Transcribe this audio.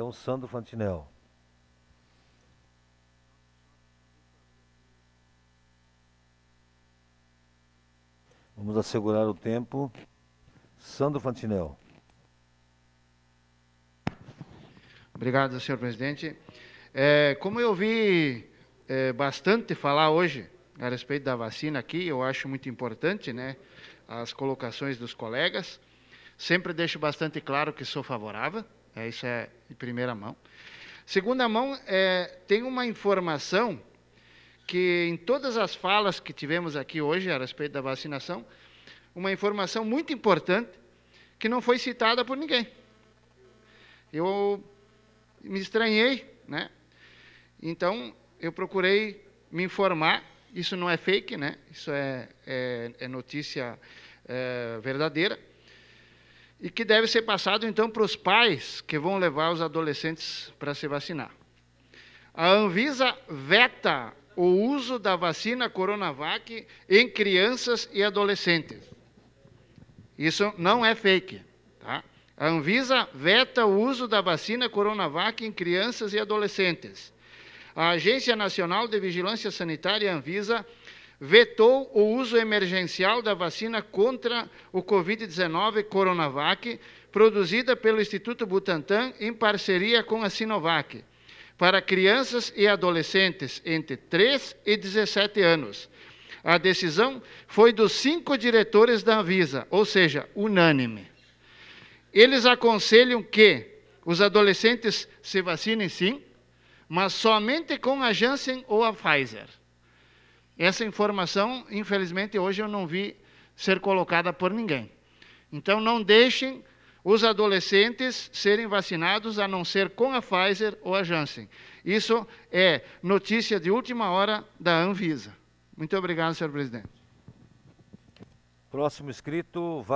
Então, Sandro Fantinel. Vamos assegurar o tempo. Sandro Fantinel. Obrigado, senhor presidente. É, como eu vi é, bastante falar hoje a respeito da vacina aqui, eu acho muito importante né, as colocações dos colegas. Sempre deixo bastante claro que sou favorável é, isso é de primeira mão. Segunda mão, é, tem uma informação que em todas as falas que tivemos aqui hoje a respeito da vacinação, uma informação muito importante que não foi citada por ninguém. Eu me estranhei, né? Então, eu procurei me informar. Isso não é fake, né? Isso é, é, é notícia é, verdadeira e que deve ser passado então para os pais que vão levar os adolescentes para se vacinar. A Anvisa veta o uso da vacina Coronavac em crianças e adolescentes. Isso não é fake. Tá? A Anvisa veta o uso da vacina Coronavac em crianças e adolescentes. A Agência Nacional de Vigilância Sanitária, Anvisa, vetou o uso emergencial da vacina contra o Covid-19 Coronavac, produzida pelo Instituto Butantan em parceria com a Sinovac, para crianças e adolescentes entre 3 e 17 anos. A decisão foi dos cinco diretores da Anvisa, ou seja, unânime. Eles aconselham que os adolescentes se vacinem sim, mas somente com a Janssen ou a Pfizer. Essa informação, infelizmente, hoje eu não vi ser colocada por ninguém. Então, não deixem os adolescentes serem vacinados a não ser com a Pfizer ou a Janssen. Isso é notícia de última hora da Anvisa. Muito obrigado, senhor presidente. Próximo escrito.